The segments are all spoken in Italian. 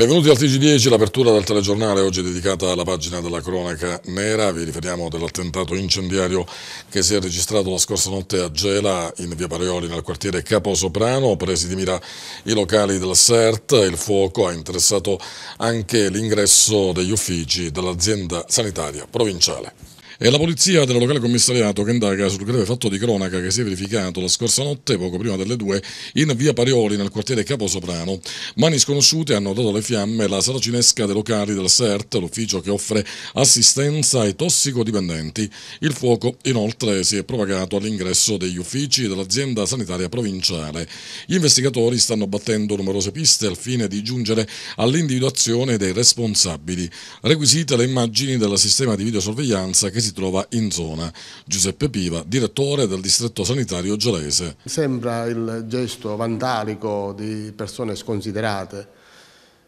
Benvenuti al TG10, l'apertura del telegiornale oggi è dedicata alla pagina della cronaca nera, vi riferiamo dell'attentato incendiario che si è registrato la scorsa notte a Gela in via Pareoli nel quartiere Caposoprano, presi di mira i locali del CERT, il fuoco ha interessato anche l'ingresso degli uffici dell'azienda sanitaria provinciale. È la polizia del locale commissariato che indaga sul grave fatto di cronaca che si è verificato la scorsa notte, poco prima delle due, in via Parioli, nel quartiere Caposoprano. Mani sconosciute hanno dato alle fiamme la saracinesca dei locali del CERT, l'ufficio che offre assistenza ai tossicodipendenti. Il fuoco, inoltre, si è propagato all'ingresso degli uffici dell'azienda sanitaria provinciale. Gli investigatori stanno battendo numerose piste al fine di giungere all'individuazione dei responsabili. Requisite le immagini del sistema di videosorveglianza che si si trova in zona. Giuseppe Piva, direttore del distretto sanitario gelese. Sembra il gesto vandalico di persone sconsiderate.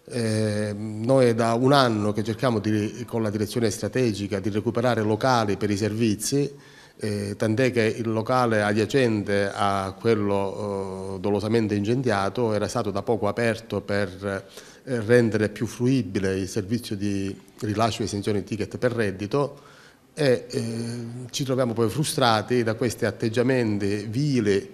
Eh, noi è da un anno che cerchiamo di, con la direzione strategica di recuperare locali per i servizi, eh, tant'è che il locale adiacente a quello eh, dolosamente incendiato era stato da poco aperto per eh, rendere più fruibile il servizio di rilascio di esenzione di ticket per reddito e eh, ci troviamo poi frustrati da questi atteggiamenti vile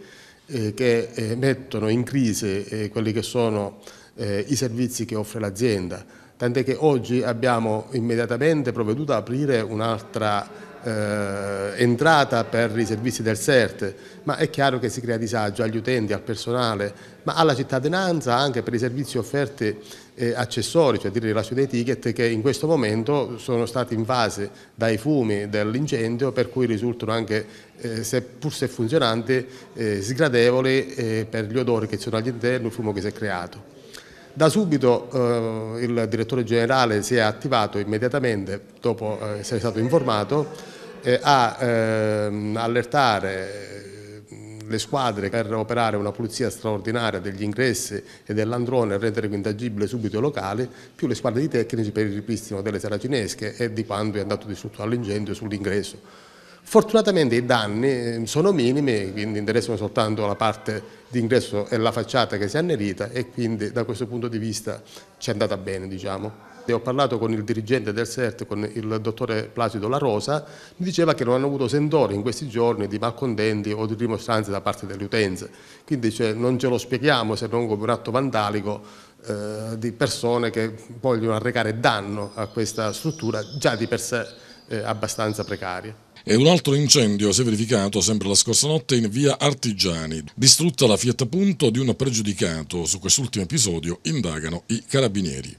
eh, che eh, mettono in crisi eh, quelli che sono eh, i servizi che offre l'azienda. Tant'è che oggi abbiamo immediatamente provveduto ad aprire un'altra eh, entrata per i servizi del CERT, ma è chiaro che si crea disagio agli utenti, al personale, ma alla cittadinanza anche per i servizi offerti eh, accessori, cioè dire rilascio dei ticket, che in questo momento sono stati invasi dai fumi dell'incendio, per cui risultano anche, eh, se pur se funzionanti, eh, sgradevoli eh, per gli odori che ci sono all'interno, il fumo che si è creato. Da subito eh, il direttore generale si è attivato immediatamente, dopo eh, essere stato informato, a ehm, allertare le squadre per operare una pulizia straordinaria degli ingressi e dell'androne e rendere quindi agibile subito i locali, più le squadre di tecnici per il ripristino delle saracinesche e di quando è andato distrutto all'incendio sull'ingresso. Fortunatamente i danni eh, sono minimi, quindi interessano soltanto la parte d'ingresso e la facciata che si è annerita e quindi da questo punto di vista ci è andata bene. Diciamo e ho parlato con il dirigente del CERT, con il dottore Placido La Rosa, mi diceva che non hanno avuto sentore in questi giorni di malcontenti o di rimostranze da parte delle utenze. Quindi cioè, non ce lo spieghiamo se non come un atto vandalico eh, di persone che vogliono arrecare danno a questa struttura già di per sé eh, abbastanza precaria. E un altro incendio si è verificato sempre la scorsa notte in via Artigiani. Distrutta la Fiat Punto di un pregiudicato. Su quest'ultimo episodio indagano i carabinieri.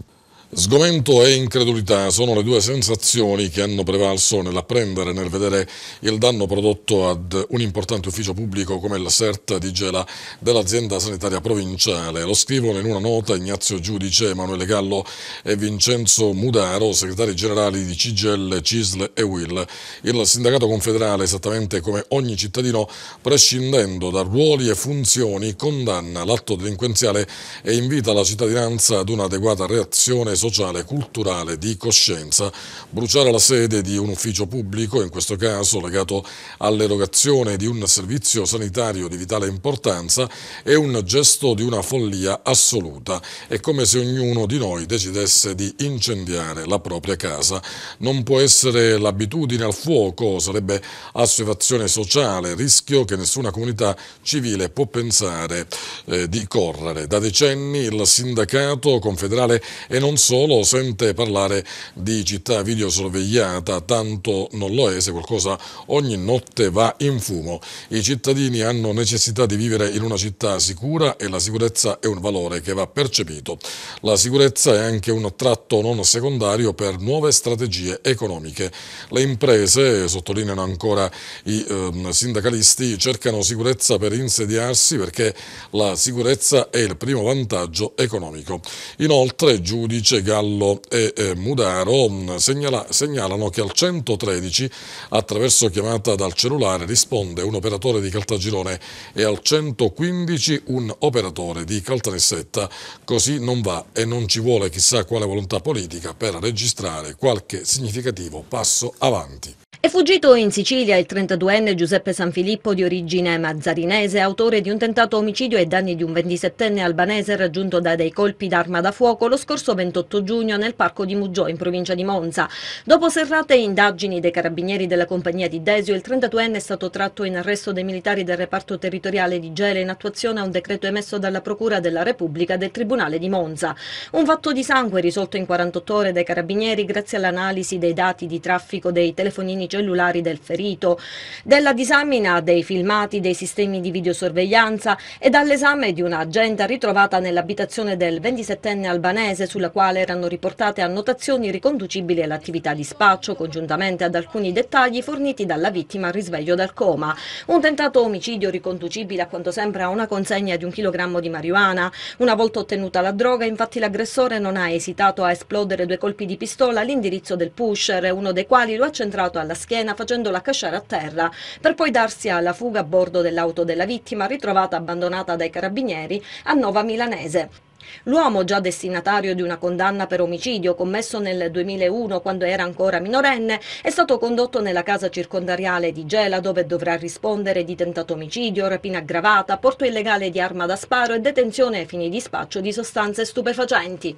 Sgomento e incredulità sono le due sensazioni che hanno prevalso nell'apprendere nel vedere il danno prodotto ad un importante ufficio pubblico come il CERT di Gela dell'azienda sanitaria provinciale. Lo scrivono in una nota Ignazio Giudice, Emanuele Gallo e Vincenzo Mudaro, segretari generali di CGL, CISL e WIL. Il sindacato confederale, esattamente come ogni cittadino, prescindendo da ruoli e funzioni, condanna l'atto delinquenziale e invita la cittadinanza ad un'adeguata reazione sociale, culturale, di coscienza, bruciare la sede di un ufficio pubblico, in questo caso legato all'erogazione di un servizio sanitario di vitale importanza, è un gesto di una follia assoluta. È come se ognuno di noi decidesse di incendiare la propria casa. Non può essere l'abitudine al fuoco, sarebbe assuefazione sociale, rischio che nessuna comunità civile può pensare eh, di correre. Da decenni il sindacato confederale e non solo solo sente parlare di città videosorvegliata, tanto non lo è se qualcosa ogni notte va in fumo. I cittadini hanno necessità di vivere in una città sicura e la sicurezza è un valore che va percepito. La sicurezza è anche un tratto non secondario per nuove strategie economiche. Le imprese, sottolineano ancora i eh, sindacalisti, cercano sicurezza per insediarsi perché la sicurezza è il primo vantaggio economico. Inoltre, giudice Gallo e eh, Mudaro mm, segnala, segnalano che al 113 attraverso chiamata dal cellulare risponde un operatore di Caltagirone e al 115 un operatore di Caltanissetta. Così non va e non ci vuole chissà quale volontà politica per registrare qualche significativo passo avanti. È fuggito in Sicilia il 32enne Giuseppe Sanfilippo di origine mazzarinese, autore di un tentato omicidio ai danni di un 27enne albanese raggiunto da dei colpi d'arma da fuoco lo scorso 28 giugno nel parco di Muggio in provincia di Monza. Dopo serrate indagini dei carabinieri della compagnia di Desio, il 32enne è stato tratto in arresto dai militari del reparto territoriale di Gela in attuazione a un decreto emesso dalla Procura della Repubblica del Tribunale di Monza. Un fatto di sangue risolto in 48 ore dai carabinieri grazie all'analisi dei dati di traffico dei telefonini cellulari del ferito, della disamina dei filmati dei sistemi di videosorveglianza e dall'esame di un'agenda ritrovata nell'abitazione del 27enne albanese sulla quale erano riportate annotazioni riconducibili all'attività di spaccio congiuntamente ad alcuni dettagli forniti dalla vittima al risveglio dal coma. Un tentato omicidio riconducibile a quanto sembra a una consegna di un chilogrammo di marijuana. Una volta ottenuta la droga infatti l'aggressore non ha esitato a esplodere due colpi di pistola all'indirizzo del pusher, uno dei quali lo ha centrato alla schiena facendola casciare a terra per poi darsi alla fuga a bordo dell'auto della vittima ritrovata abbandonata dai carabinieri a Nova Milanese. L'uomo, già destinatario di una condanna per omicidio commesso nel 2001 quando era ancora minorenne, è stato condotto nella casa circondariale di Gela dove dovrà rispondere di tentato omicidio, rapina aggravata, porto illegale di arma da sparo e detenzione ai fini di spaccio di sostanze stupefacenti.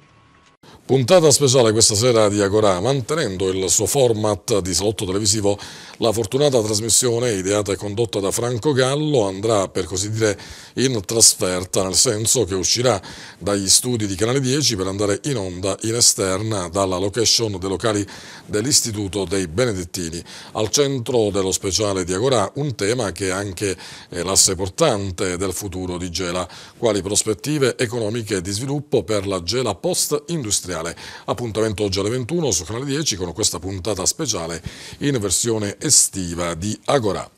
Puntata speciale questa sera di Agora, mantenendo il suo format di salotto televisivo, la fortunata trasmissione ideata e condotta da Franco Gallo andrà per così dire in trasferta, nel senso che uscirà dagli studi di Canale 10 per andare in onda in esterna dalla location dei locali dell'Istituto dei Benedettini. Al centro dello speciale di Agora un tema che è anche eh, l'asse portante del futuro di Gela, quali prospettive economiche di sviluppo per la Gela post-industriale industriale. Appuntamento oggi alle 21 su Canale 10 con questa puntata speciale in versione estiva di Agora.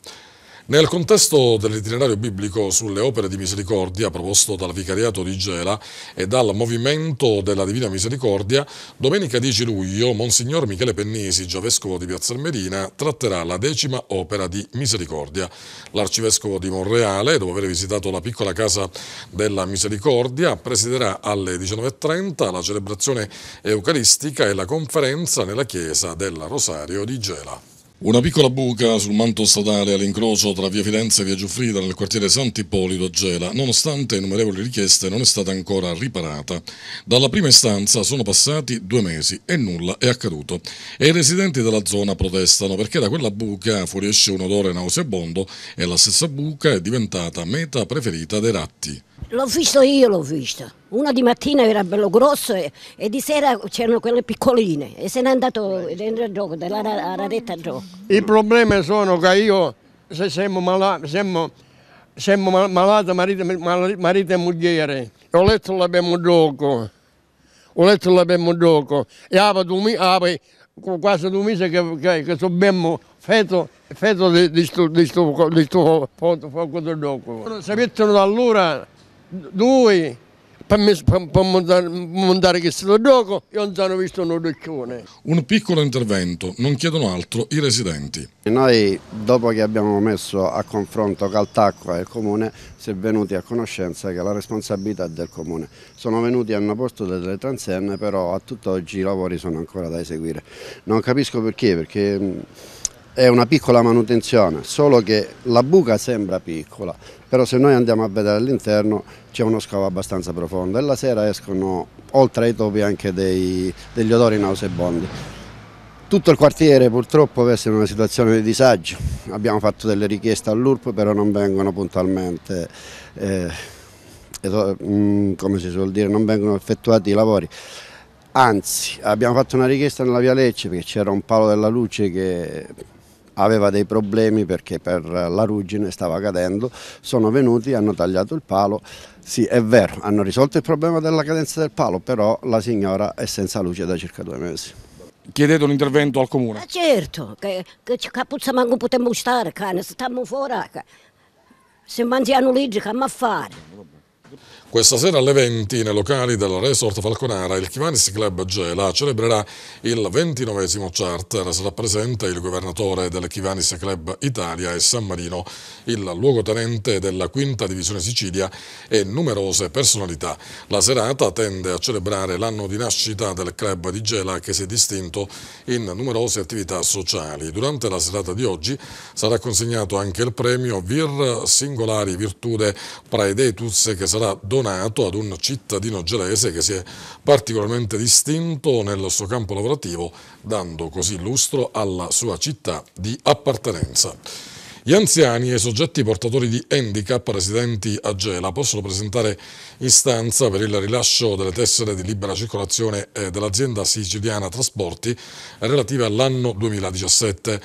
Nel contesto dell'itinerario biblico sulle opere di misericordia proposto dal Vicariato di Gela e dal Movimento della Divina Misericordia, domenica 10 luglio Monsignor Michele Pennisi, già vescovo di Piazza Armerina, tratterà la decima opera di misericordia. L'arcivescovo di Monreale, dopo aver visitato la piccola casa della misericordia, presiderà alle 19.30 la celebrazione eucaristica e la conferenza nella chiesa del Rosario di Gela. Una piccola buca sul manto stradale all'incrocio tra via Firenze e via Giuffrida nel quartiere Sant'Ippolito a Gela, nonostante innumerevoli richieste, non è stata ancora riparata. Dalla prima istanza sono passati due mesi e nulla è accaduto. E i residenti della zona protestano perché da quella buca fuoriesce un odore nauseabondo e la stessa buca è diventata meta preferita dei ratti. L'ho visto io, l'ho visto. Una di mattina era bello grosso e, e di sera c'erano quelle piccoline e se n'è andato dentro il gioco, della raretta gioco. I problemi sono che io, se siamo malati, siamo, siamo malati marito, marito, e mogliere, ho letto l'abbiamo gioco, ho letto l'abbiamo gioco e avevo quasi due mesi che, che, che abbiamo feto, feto di questo fuoco del gioco. Se mettono da allora due per, me, per, per montare, montare questo gioco e non hanno visto un orecchione. Un piccolo intervento, non chiedono altro i residenti. Noi dopo che abbiamo messo a confronto Caltacqua e il Comune si è venuti a conoscenza che la responsabilità è del Comune. Sono venuti hanno posto delle transenne però a tutt'oggi i lavori sono ancora da eseguire. Non capisco perché, perché è una piccola manutenzione, solo che la buca sembra piccola, però se noi andiamo a vedere all'interno c'è uno scavo abbastanza profondo e la sera escono oltre ai topi anche dei, degli odori nauseabondi. Tutto il quartiere purtroppo versa in una situazione di disagio, abbiamo fatto delle richieste all'URP però non vengono puntualmente, eh, mm, come si suol dire, non vengono effettuati i lavori. Anzi, abbiamo fatto una richiesta nella Via Lecce perché c'era un palo della luce che aveva dei problemi perché per la ruggine stava cadendo, sono venuti, hanno tagliato il palo, sì è vero, hanno risolto il problema della cadenza del palo, però la signora è senza luce da circa due mesi. Chiedete un intervento al comune? Eh certo, che, che, che puzza manco potremmo stare, cane, stiamo fuori, se mangiano lì, che a fare? Questa sera alle 20 nei locali del Resort Falconara il Chivanis Club Gela celebrerà il 29 charter. Sarà presente il governatore del Chivanis Club Italia e San Marino, il luogotenente della quinta divisione Sicilia e numerose personalità. La serata tende a celebrare l'anno di nascita del club di Gela che si è distinto in numerose attività sociali. Durante la serata di oggi sarà consegnato anche il premio Vir Singolari Virtude Praedetus che sarà donato donato ad un cittadino gelese che si è particolarmente distinto nel suo campo lavorativo, dando così lustro alla sua città di appartenenza. Gli anziani e i soggetti portatori di handicap residenti a Gela possono presentare istanza per il rilascio delle tessere di libera circolazione eh, dell'azienda siciliana Trasporti relative all'anno 2017.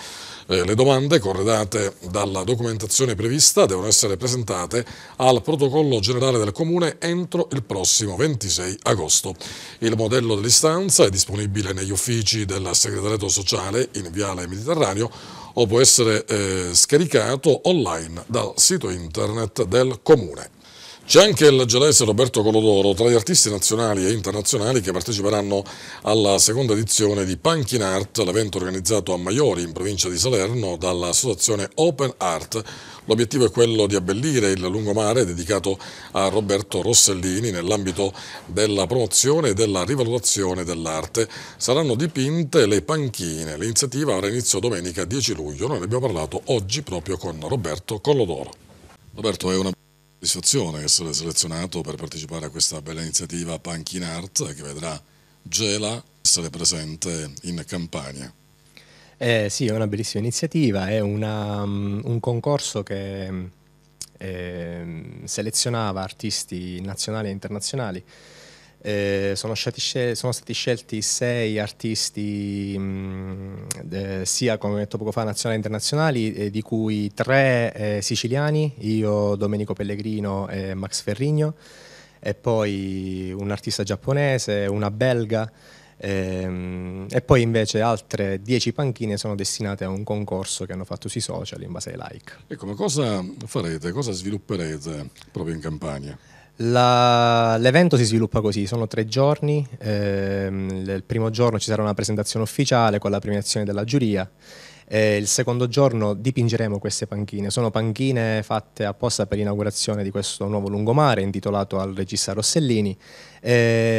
Eh, le domande corredate dalla documentazione prevista devono essere presentate al protocollo generale del Comune entro il prossimo 26 agosto. Il modello dell'istanza è disponibile negli uffici del segretariato sociale in Viale Mediterraneo o può essere eh, scaricato online dal sito internet del comune. C'è anche il gelese Roberto Colodoro tra gli artisti nazionali e internazionali che parteciperanno alla seconda edizione di Punkin Art, l'evento organizzato a Maiori in provincia di Salerno dall'associazione Open Art. L'obiettivo è quello di abbellire il lungomare dedicato a Roberto Rossellini nell'ambito della promozione e della rivalutazione dell'arte. Saranno dipinte le panchine. L'iniziativa avrà inizio domenica 10 luglio. Noi ne abbiamo parlato oggi proprio con Roberto Collodoro. Roberto è una soddisfazione essere selezionato per partecipare a questa bella iniziativa Punkin Art che vedrà Gela essere presente in Campania. Eh, sì, è una bellissima iniziativa, è una, um, un concorso che eh, selezionava artisti nazionali e internazionali eh, sono, stati scelti, sono, stati scelti sei artisti mh, mm, eh, sia come ho detto poco fa nazionali e internazionali eh, di cui tre eh, siciliani io Domenico Pellegrino e Max Ferrigno e poi un artista giapponese una belga ehm, e poi invece altre dieci panchine sono destinate a un concorso che hanno fatto sui social in base ai like. E come cosa farete, cosa svilupperete proprio in Campania? La, l'evento si sviluppa così, sono tre giorni, ehm, il primo giorno ci sarà una presentazione ufficiale con la premiazione della giuria e eh, il secondo giorno dipingeremo queste panchine. Sono panchine fatte apposta per l'inaugurazione di questo nuovo lungomare intitolato al regista Rossellini. E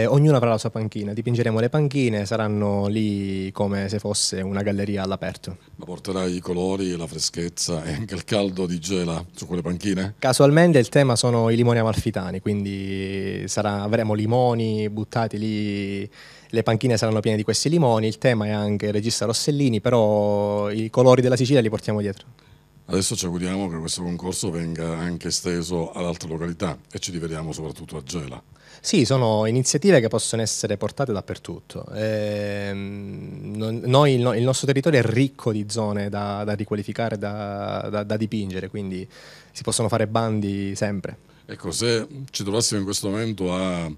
eh, ognuna avrà la sua panchina. Dipingeremo le panchine, saranno lì come se fosse una galleria all'aperto. Ma porterai i colori, la freschezza e anche il caldo di Gela su quelle panchine? Casualmente il tema sono i limoni amalfitani, quindi sarà, avremo limoni buttati lì le panchine saranno piene di questi limoni, il tema è anche il regista Rossellini, però i colori della Sicilia li portiamo dietro. Adesso ci auguriamo che questo concorso venga anche esteso ad altre località e ci rivediamo soprattutto a Gela. Sì, sono iniziative che possono essere portate dappertutto. Eh, noi, il nostro territorio è ricco di zone da, da riqualificare, da, da, da dipingere, quindi si possono fare bandi sempre. Ecco, se ci trovassimo in questo momento a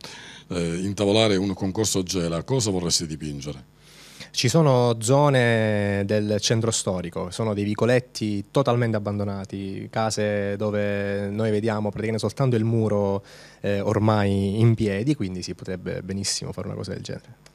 eh, intavolare un concorso Gela, cosa vorresti dipingere? Ci sono zone del centro storico, sono dei vicoletti totalmente abbandonati, case dove noi vediamo praticamente soltanto il muro eh, ormai in piedi, quindi si potrebbe benissimo fare una cosa del genere.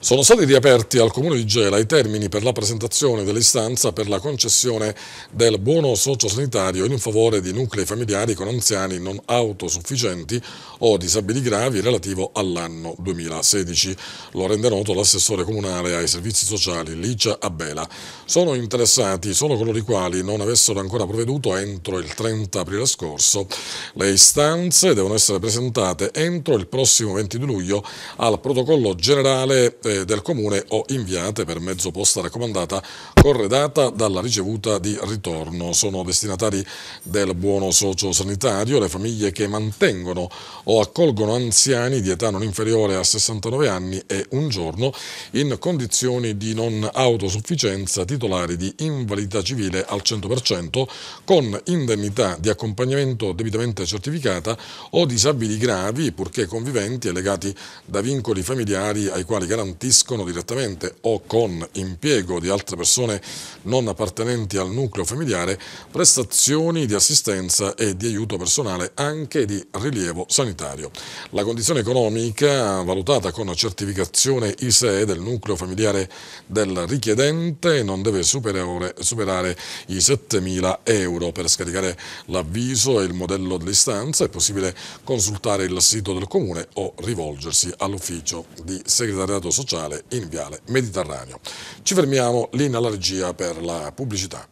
Sono stati riaperti al Comune di Gela i termini per la presentazione dell'istanza per la concessione del buono sociosanitario in favore di nuclei familiari con anziani non autosufficienti o disabili gravi relativo all'anno 2016. Lo rende noto l'assessore comunale ai servizi sociali Licia Abela. Sono interessati solo coloro i quali non avessero ancora provveduto entro il 30 aprile scorso. Le istanze devono essere presentate entro il prossimo 22 luglio al protocollo generale eh, del Comune o inviate per mezzo posta raccomandata corredata dalla ricevuta di ritorno. Sono destinatari del buono socio sanitario le famiglie che mantengono o accolgono anziani di età non inferiore a 69 anni e un giorno in condizioni di non autosufficienza titolari di invalidità civile al 100% con indennità di accompagnamento debitamente certificata o disabili gravi purché conviventi e legati da vincoli familiari ai quali garantire garantiscono direttamente o con impiego di altre persone non appartenenti al nucleo familiare prestazioni di assistenza e di aiuto personale anche di rilievo sanitario. La condizione economica, valutata con certificazione ISEE del nucleo familiare del richiedente, non deve superare, superare i 7.000 euro. Per scaricare l'avviso e il modello dell'istanza è possibile consultare il sito del comune o rivolgersi all'ufficio di segretariato sociale sociale in Viale Mediterraneo. Ci fermiamo lì alla regia per la pubblicità.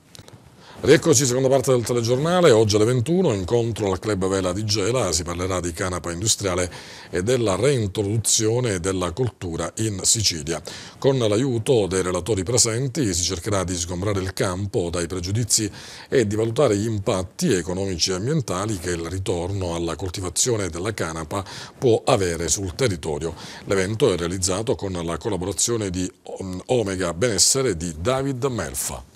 Rieccoci, seconda parte del telegiornale, oggi alle 21, incontro al Club Vela di Gela, si parlerà di canapa industriale e della reintroduzione della coltura in Sicilia. Con l'aiuto dei relatori presenti si cercherà di sgombrare il campo dai pregiudizi e di valutare gli impatti economici e ambientali che il ritorno alla coltivazione della canapa può avere sul territorio. L'evento è realizzato con la collaborazione di mm, Omega Benessere di David Melfa.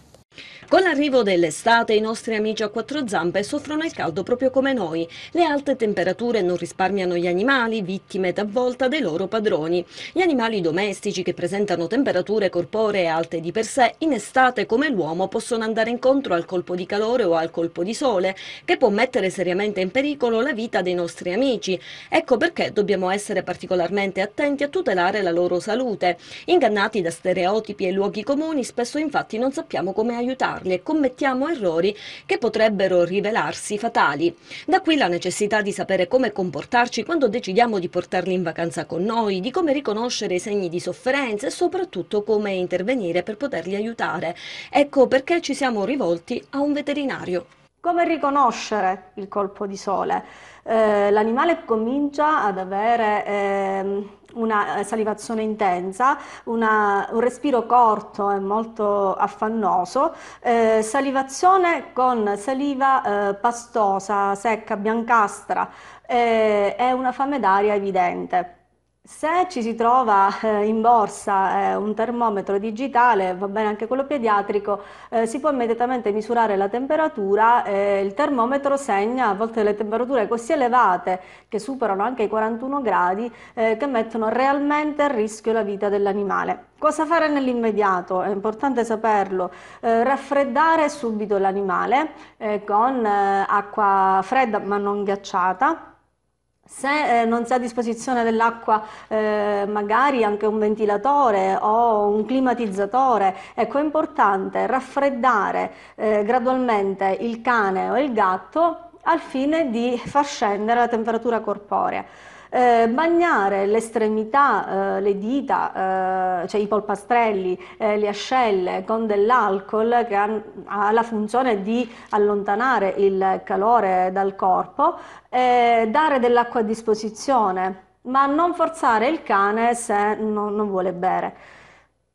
Con l'arrivo dell'estate i nostri amici a quattro zampe soffrono il caldo proprio come noi. Le alte temperature non risparmiano gli animali, vittime talvolta dei loro padroni. Gli animali domestici che presentano temperature corporee alte di per sé, in estate come l'uomo possono andare incontro al colpo di calore o al colpo di sole, che può mettere seriamente in pericolo la vita dei nostri amici. Ecco perché dobbiamo essere particolarmente attenti a tutelare la loro salute. Ingannati da stereotipi e luoghi comuni, spesso infatti non sappiamo come aiutarli farli e commettiamo errori che potrebbero rivelarsi fatali. Da qui la necessità di sapere come comportarci quando decidiamo di portarli in vacanza con noi, di come riconoscere i segni di sofferenza e soprattutto come intervenire per poterli aiutare. Ecco perché ci siamo rivolti a un veterinario. Come riconoscere il colpo di sole? Eh, l'animale comincia ad avere eh, una eh, salivazione intensa, una, un respiro corto e molto affannoso, eh, salivazione con saliva eh, pastosa, secca, biancastra eh, e una fame d'aria evidente. Se ci si trova eh, in borsa eh, un termometro digitale, va bene anche quello pediatrico, eh, si può immediatamente misurare la temperatura, il termometro segna a volte le temperature così elevate che superano anche i 41 gradi che mettono realmente a rischio la vita dell'animale. Cosa fare nell'immediato? È importante saperlo. Eh, raffreddare subito l'animale eh, con eh, acqua fredda ma non ghiacciata se eh, non si ha a disposizione dell'acqua eh, magari anche un ventilatore o un climatizzatore, ecco è importante raffreddare eh, gradualmente il cane o il gatto al fine di far scendere la temperatura corporea. Eh, bagnare l'estremità, eh, le dita, eh, cioè i polpastrelli, eh, le ascelle con dell'alcol che ha, ha, la funzione di allontanare il calore dal corpo, dare dell'acqua a disposizione, ma non forzare il cane se non, non vuole bere.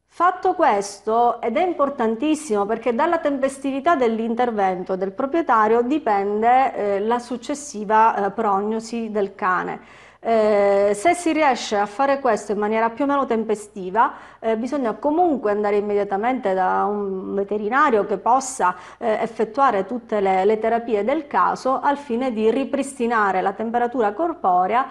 Fatto questo, ed è importantissimo perché dalla tempestività dell'intervento del proprietario dipende eh, la successiva eh, prognosi del cane. Eh, se si riesce a fare questo in maniera più o meno tempestiva, eh, bisogna comunque andare immediatamente da un veterinario che possa eh, effettuare tutte le, le, terapie del caso al fine di ripristinare la temperatura corporea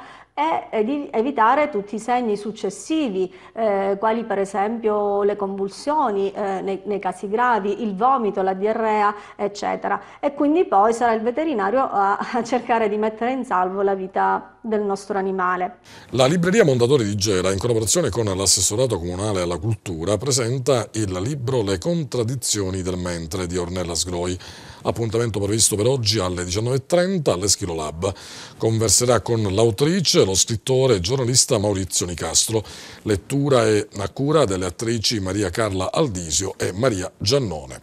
e di evitare tutti i segni successivi, eh, quali per esempio le convulsioni eh, nei, nei, casi gravi, il vomito, la diarrea, eccetera. E quindi poi sarà il veterinario a, a cercare di mettere in salvo la vita del nostro animale. La libreria Mondadori di Gela, in collaborazione con l'assessorato comunale alla cultura, presenta il libro Le contraddizioni del mentre di Ornella Sgroi. Appuntamento previsto per oggi alle 19.30 all'Eschilolab. Converserà con l'autrice, lo scrittore e giornalista Maurizio Nicastro. Lettura e a cura delle attrici Maria Carla Aldisio e Maria Giannone.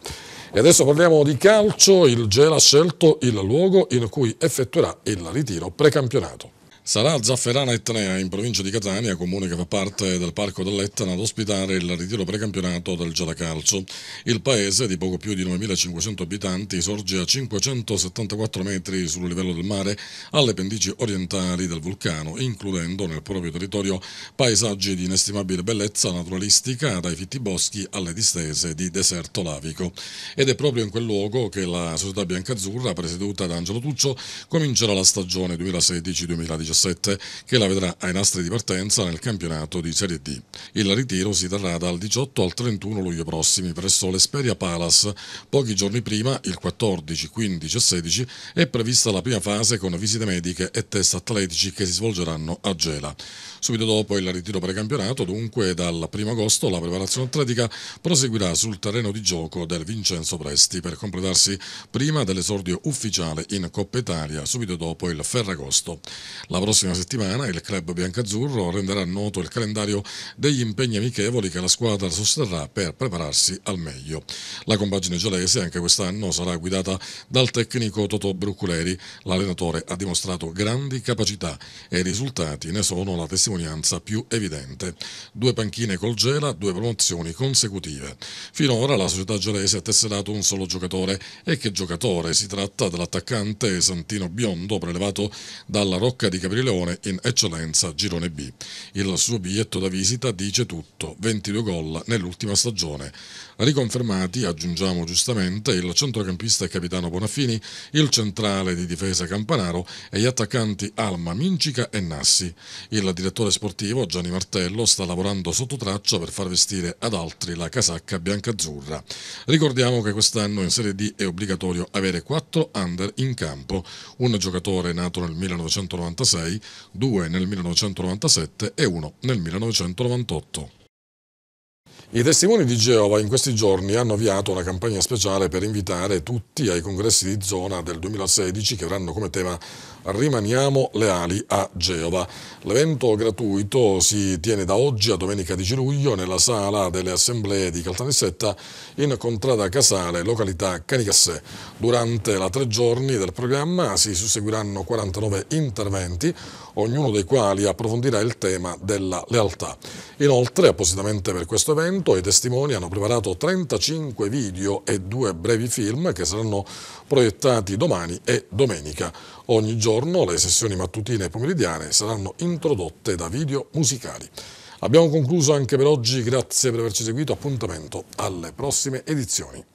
E adesso parliamo di calcio. Il Gela ha scelto il luogo in cui effettuerà il ritiro precampionato. Sarà Zafferana Etnea in provincia di Catania, comune che fa parte del Parco dell'Etna, ad ospitare il ritiro precampionato del Gelacalcio. Il paese, di poco più di 9.500 abitanti, sorge a 574 metri sul livello del mare, alle pendici orientali del vulcano, includendo nel proprio territorio paesaggi di inestimabile bellezza naturalistica, dai fitti boschi alle distese di deserto lavico. Ed è proprio in quel luogo che la società biancazzurra, presieduta da Angelo Tuccio, comincerà la stagione 2016 2019 2017 che la vedrà ai nastri di partenza nel campionato di Serie D. Il ritiro si terrà dal 18 al 31 luglio prossimi presso l'Esperia Palace. Pochi giorni prima, il 14, 15 e 16, è prevista la prima fase con visite mediche e test atletici che si svolgeranno a Gela. Subito dopo il ritiro precampionato, dunque dal 1 agosto, la preparazione atletica proseguirà sul terreno di gioco del Vincenzo Presti per completarsi prima dell'esordio ufficiale in Coppa Italia subito dopo il Ferragosto. La prossima settimana il club biancazzurro renderà noto il calendario degli impegni amichevoli che la squadra sosterrà per prepararsi al meglio. La compagine gelese anche quest'anno sarà guidata dal tecnico Toto Brucculeri. L'allenatore ha dimostrato grandi capacità e i risultati ne sono la testimonianza più evidente. Due panchine col Gela, due promozioni consecutive. Finora la società gelese ha tesserato un solo giocatore e che giocatore? Si tratta dell'attaccante Santino Biondo prelevato dalla Rocca di Capitano Brileone in eccellenza Girone B. Il suo biglietto da visita dice tutto, 22 gol nell'ultima stagione. Riconfermati, aggiungiamo giustamente, il centrocampista e capitano Bonaffini, il centrale di difesa Campanaro e gli attaccanti Alma, Mincica e Nassi. Il direttore sportivo Gianni Martello sta lavorando sotto traccia per far vestire ad altri la casacca biancazzurra. Ricordiamo che quest'anno in Serie D è obbligatorio avere 4 under in campo. Un giocatore nato nel 1996 1996, due nel 1997 e uno nel 1998. I testimoni di Geova in questi giorni hanno avviato una campagna speciale per invitare tutti ai congressi di zona del 2016 che avranno come tema rimaniamo leali a Geova. L'evento gratuito si tiene da oggi a domenica 10 luglio nella sala delle assemblee di Caltanissetta in contrada Casale, località Canicassè. Durante la tre giorni del programma si susseguiranno 49 interventi, ognuno dei quali approfondirà il tema della lealtà. Inoltre, appositamente per questo evento, i testimoni hanno preparato 35 video e due brevi film che saranno proiettati domani e domenica. Ogni giorno le sessioni mattutine e pomeridiane saranno introdotte da video musicali. Abbiamo concluso anche per oggi, grazie per averci seguito, appuntamento alle prossime edizioni.